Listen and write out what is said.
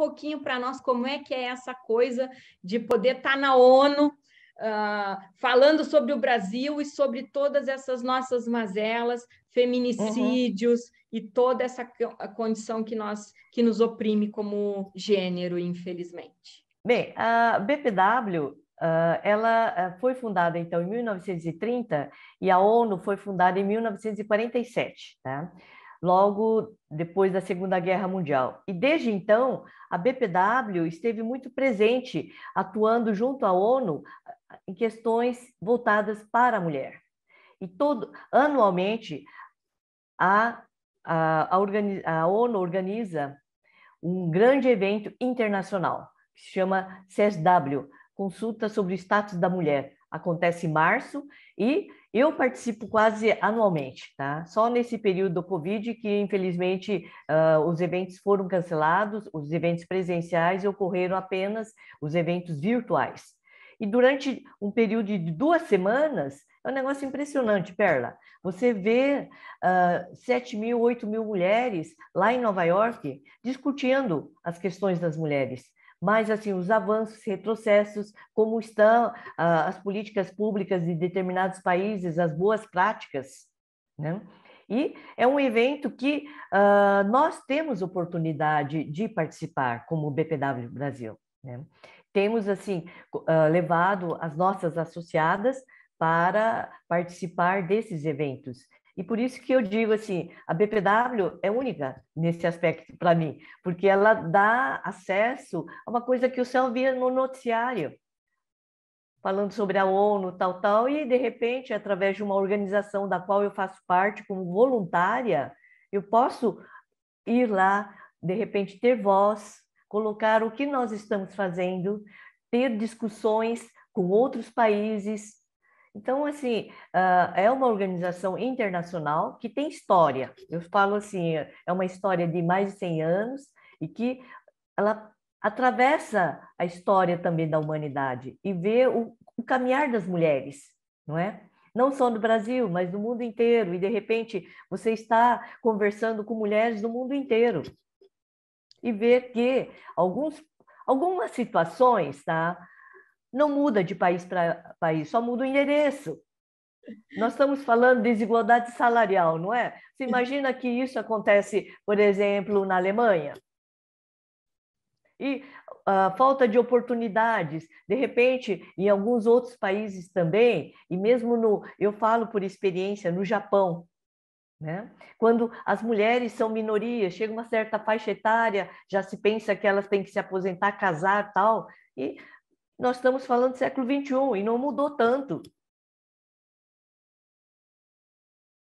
pouquinho para nós como é que é essa coisa de poder estar tá na ONU Uh, falando sobre o Brasil e sobre todas essas nossas mazelas, feminicídios uhum. e toda essa condição que nós que nos oprime como gênero, infelizmente. Bem, a BPW uh, ah, ela ah, foi fundada então em 1930 e a ONU foi fundada em 1947, Né? logo depois da Segunda Guerra Mundial. E desde então, a BPW esteve muito presente, atuando junto à ONU em questões voltadas para a mulher. E todo anualmente a, a, a, a ONU organiza um grande evento internacional que se chama CSW Consulta sobre o Status da Mulher, acontece em março, e eu participo quase anualmente, tá? Só nesse período do Covid que, infelizmente, uh, os eventos foram cancelados, os eventos presenciais ocorreram apenas os eventos virtuais. E durante um período de duas semanas, é um negócio impressionante, Perla. Você vê uh, ah, 7 mil, 8 mil mulheres lá em Nova York discutindo as questões das mulheres mas assim os avanços, retrocessos, como estão ah, as políticas públicas de determinados países, as boas práticas, né? E é um evento que ah, nós temos oportunidade de participar como BPW Brasil. Né? Temos assim ah, levado as nossas associadas para participar desses eventos e por isso que eu digo assim, a BPW é única nesse aspecto para mim, porque ela dá acesso a uma coisa que o céu via no noticiário, falando sobre a ONU, tal, tal, e de repente, através de uma organização da qual eu faço parte como voluntária, eu posso ir lá, de repente ter voz, colocar o que nós estamos fazendo, ter discussões com outros países, então, assim, uh, é uma organização internacional que tem história. Eu falo assim, é uma história de mais de 100 anos e que ela atravessa a história também da humanidade e vê o, o caminhar das mulheres, não é? Não só no Brasil, mas no mundo inteiro. E, de repente, você está conversando com mulheres do mundo inteiro e ver que alguns, algumas situações, tá? não muda de país para país, só muda o endereço. Nós estamos falando de desigualdade salarial, não é? Você imagina que isso acontece, por exemplo, na Alemanha? E a ah, falta de oportunidades, de repente, em alguns outros países também, e mesmo no, eu falo por experiência, no Japão, né? Quando as mulheres são minorias, chega uma certa faixa etária, já se pensa que elas têm que se aposentar, casar, tal, e nós estamos falando do século XXI e não mudou tanto.